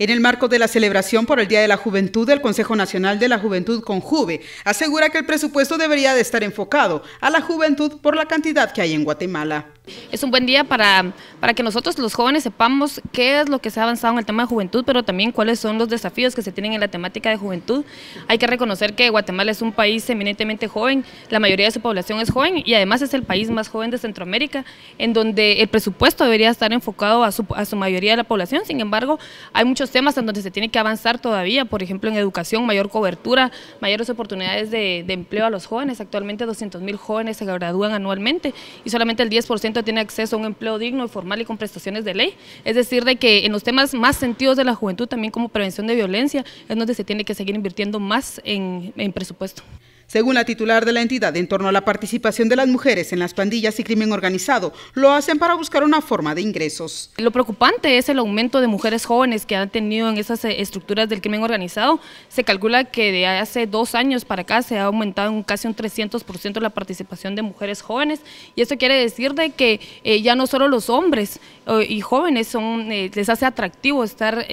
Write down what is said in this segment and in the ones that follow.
En el marco de la celebración por el Día de la Juventud, el Consejo Nacional de la Juventud Juve asegura que el presupuesto debería de estar enfocado a la juventud por la cantidad que hay en Guatemala es un buen día para, que nosotros los jóvenes sepamos qué es lo que se ha avanzado en el tema de juventud, pero también cuáles son los desafíos que se tienen en la temática de juventud. Hay que reconocer que Guatemala es un país eminentemente joven, la mayoría de su población es joven y además es el país más joven de Centroamérica, en donde el presupuesto debería estar enfocado a su, mayoría de la población, sin embargo, hay muchos temas en donde se tiene que avanzar todavía, por ejemplo en educación, mayor cobertura, mayores oportunidades de, de empleo a los jóvenes, actualmente 200 mil jóvenes se gradúan anualmente y solamente el 10% tiene acceso a un empleo digno y formal y con prestaciones de ley. Es decir, de que en los temas más sentidos de la juventud, también como prevención de violencia, es donde se tiene que seguir invirtiendo más en presupuesto. Según la titular de la entidad, en torno a la participación de las mujeres en las pandillas y crimen organizado, lo hacen para buscar una forma de ingresos. Lo preocupante es el aumento de mujeres jóvenes que han tenido en esas eh, estructuras del crimen organizado. Se calcula que de hace dos años para acá se ha aumentado en casi un 300% la participación de mujeres jóvenes y eso quiere decir de que eh, ya no solo los hombres y jóvenes son, eh, les hace atractivo estar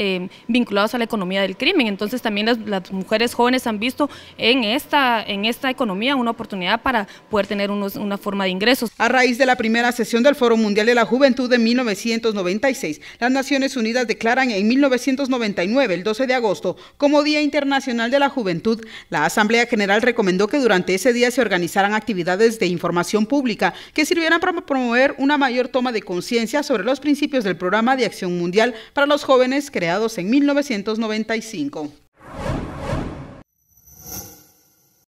vinculados a la economía del crimen, entonces también las, mujeres jóvenes han visto en esta en esta economía una oportunidad para poder tener una forma de ingresos. A raíz de la primera sesión del Foro Mundial de la Juventud de 1996, las Naciones Unidas declaran en 1999, el 12 de agosto, como Día Internacional de la Juventud. La Asamblea General recomendó que durante ese día se organizaran actividades de información pública que sirvieran para promover una mayor toma de conciencia sobre los principios del Programa de Acción Mundial para los Jóvenes creados en 1995.